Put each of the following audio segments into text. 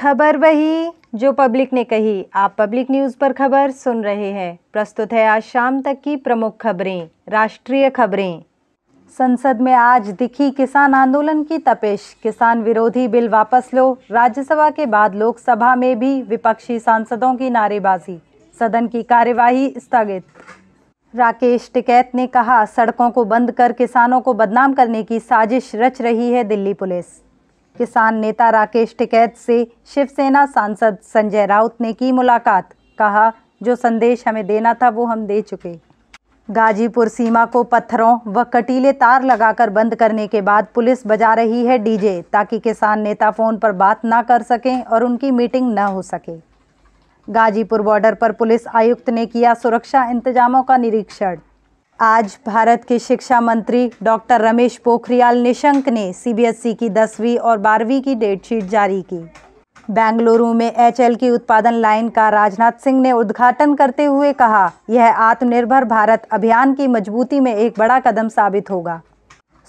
खबर वही जो पब्लिक ने कही आप पब्लिक न्यूज पर खबर सुन रहे हैं प्रस्तुत है आज शाम तक की प्रमुख खबरें राष्ट्रीय खबरें संसद में आज दिखी किसान आंदोलन की तपेश किसान विरोधी बिल वापस लो राज्यसभा के बाद लोकसभा में भी विपक्षी सांसदों की नारेबाजी सदन की कार्यवाही स्थगित राकेश टिकैत ने कहा सड़कों को बंद कर किसानों को बदनाम करने की साजिश रच रही है दिल्ली पुलिस किसान नेता राकेश टिकैत से शिवसेना सांसद संजय राउत ने की मुलाकात कहा जो संदेश हमें देना था वो हम दे चुके गाजीपुर सीमा को पत्थरों व कटीले तार लगाकर बंद करने के बाद पुलिस बजा रही है डीजे ताकि किसान नेता फ़ोन पर बात ना कर सकें और उनकी मीटिंग न हो सके गाजीपुर बॉर्डर पर पुलिस आयुक्त ने किया सुरक्षा इंतजामों का निरीक्षण आज भारत के शिक्षा मंत्री डॉक्टर रमेश पोखरियाल निशंक ने सीबीएसई की दसवीं और बारहवीं की डेटशीट जारी की बेंगलुरु में एच की उत्पादन लाइन का राजनाथ सिंह ने उद्घाटन करते हुए कहा यह आत्मनिर्भर भारत अभियान की मजबूती में एक बड़ा कदम साबित होगा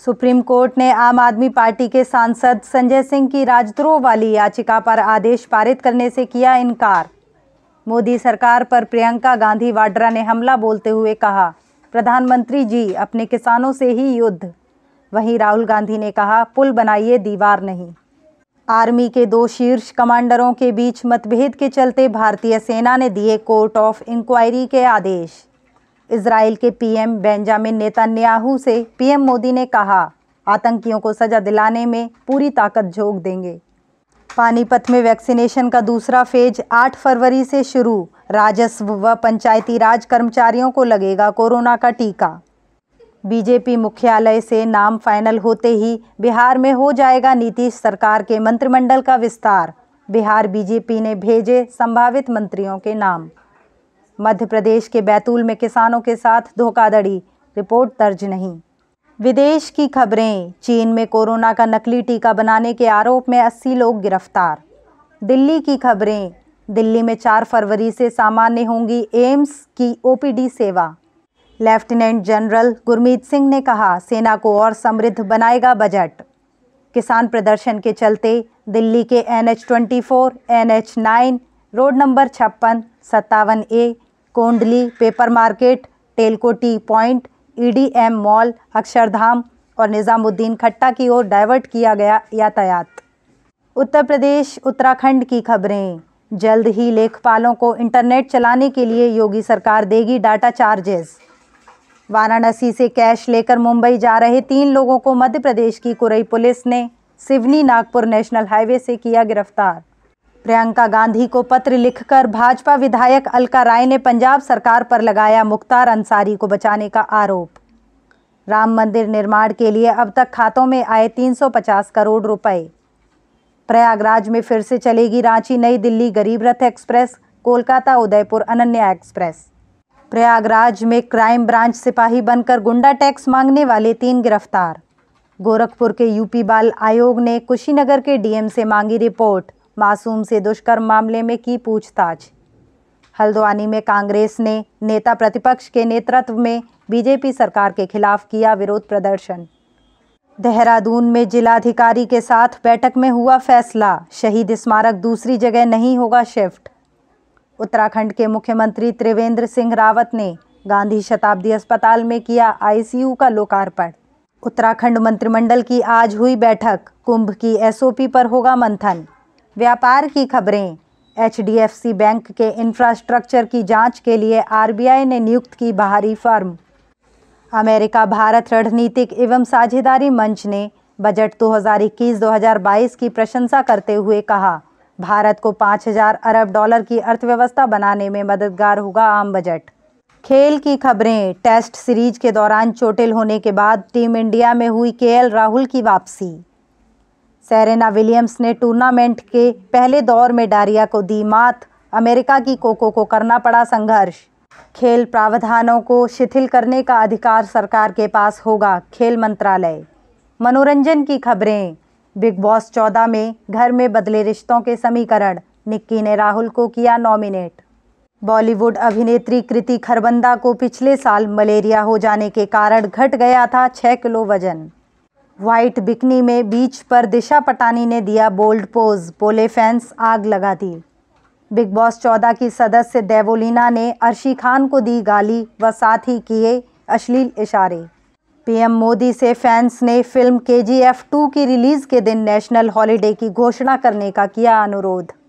सुप्रीम कोर्ट ने आम आदमी पार्टी के सांसद संजय सिंह की राजद्रोह वाली याचिका पर आदेश पारित करने से किया इनकार मोदी सरकार पर प्रियंका गांधी वाड्रा ने हमला बोलते हुए कहा प्रधानमंत्री जी अपने किसानों से ही युद्ध वहीं राहुल गांधी ने कहा पुल बनाइए दीवार नहीं आर्मी के दो शीर्ष कमांडरों के बीच मतभेद के चलते भारतीय सेना ने दिए कोर्ट ऑफ इंक्वायरी के आदेश इसराइल के पीएम बेंजामिन नेतन्याहू से पीएम मोदी ने कहा आतंकियों को सजा दिलाने में पूरी ताकत झोंक देंगे पानीपत में वैक्सीनेशन का दूसरा फेज 8 फरवरी से शुरू राजस्व व पंचायती राज कर्मचारियों को लगेगा कोरोना का टीका बीजेपी मुख्यालय से नाम फाइनल होते ही बिहार में हो जाएगा नीतीश सरकार के मंत्रिमंडल का विस्तार बिहार बीजेपी ने भेजे संभावित मंत्रियों के नाम मध्य प्रदेश के बैतूल में किसानों के साथ धोखाधड़ी रिपोर्ट दर्ज नहीं विदेश की खबरें चीन में कोरोना का नकली टीका बनाने के आरोप में 80 लोग गिरफ्तार दिल्ली की खबरें दिल्ली में 4 फरवरी से सामान्य होंगी एम्स की ओपीडी सेवा लेफ्टिनेंट जनरल गुरमीत सिंह ने कहा सेना को और समृद्ध बनाएगा बजट किसान प्रदर्शन के चलते दिल्ली के N H twenty four N H nine road number छप्पन सत्तावन ए कोंडली पेपर मार्केट टेलकोटी पॉइंट ईडीएम मॉल अक्षरधाम और निज़ामुद्दीन खट्टा की ओर डाइवर्ट किया गया यातायात उत्तर प्रदेश उत्तराखंड की खबरें जल्द ही लेखपालों को इंटरनेट चलाने के लिए योगी सरकार देगी डाटा चार्जेस वाराणसी से कैश लेकर मुंबई जा रहे तीन लोगों को मध्य प्रदेश की कुरई पुलिस ने सिवनी नागपुर नेशनल हाईवे से किया गिरफ्तार प्रियंका गांधी को पत्र लिखकर भाजपा विधायक अलका राय ने पंजाब सरकार पर लगाया मुख्तार अंसारी को बचाने का आरोप राम मंदिर निर्माण के लिए अब तक खातों में आए 350 करोड़ रुपए प्रयागराज में फिर से चलेगी रांची नई दिल्ली गरीब रथ एक्सप्रेस कोलकाता उदयपुर अनन्या एक्सप्रेस प्रयागराज में क्राइम ब्रांच सिपाही बनकर गुंडा टैक्स मांगने वाले तीन गिरफ्तार गोरखपुर के यूपी बाल आयोग ने कुशीनगर के डीएम से मांगी रिपोर्ट मासूम से दुष्कर्म मामले में की पूछताछ हल्द्वानी में कांग्रेस ने नेता प्रतिपक्ष के नेतृत्व में बीजेपी सरकार के खिलाफ किया विरोध प्रदर्शन देहरादून में जिलाधिकारी के साथ बैठक में हुआ फैसला शहीद स्मारक दूसरी जगह नहीं होगा शिफ्ट उत्तराखंड के मुख्यमंत्री त्रिवेंद्र सिंह रावत ने गांधी शताब्दी अस्पताल में किया आईसीयू का लोकार्पण उत्तराखंड मंत्रिमंडल की आज हुई बैठक कुंभ की एसओपी पर होगा मंथन व्यापार की खबरें एच बैंक के इंफ्रास्ट्रक्चर की जांच के लिए आरबीआई ने नियुक्त की बाहरी फर्म अमेरिका भारत रणनीतिक एवं साझेदारी मंच ने बजट 2021-2022 की प्रशंसा करते हुए कहा भारत को 5000 अरब डॉलर की अर्थव्यवस्था बनाने में मददगार होगा आम बजट खेल की खबरें टेस्ट सीरीज के दौरान चोटिल होने के बाद टीम इंडिया में हुई केएल राहुल की वापसी सेरेना विलियम्स ने टूर्नामेंट के पहले दौर में डारिया को दी मात अमेरिका की कोको को करना पड़ा संघर्ष खेल प्रावधानों को शिथिल करने का अधिकार सरकार के पास होगा खेल मंत्रालय मनोरंजन की खबरें बिग बॉस चौदह में घर में बदले रिश्तों के समीकरण निक्की ने राहुल को किया नॉमिनेट बॉलीवुड अभिनेत्री कृति खरबंदा को पिछले साल मलेरिया हो जाने के कारण घट गया था छः किलो वजन व्हाइट बिकनी में बीच पर दिशा पटानी ने दिया बोल्ड पोज बोले फैंस आग लगा दी बिग बॉस चौदह की सदस्य देवोलिना ने अर्शी खान को दी गाली व साथ ही किए अश्लील इशारे पीएम मोदी से फैंस ने film K G F two की रिलीज़ के दिन नेशनल हॉलीडे की घोषणा करने का किया अनुरोध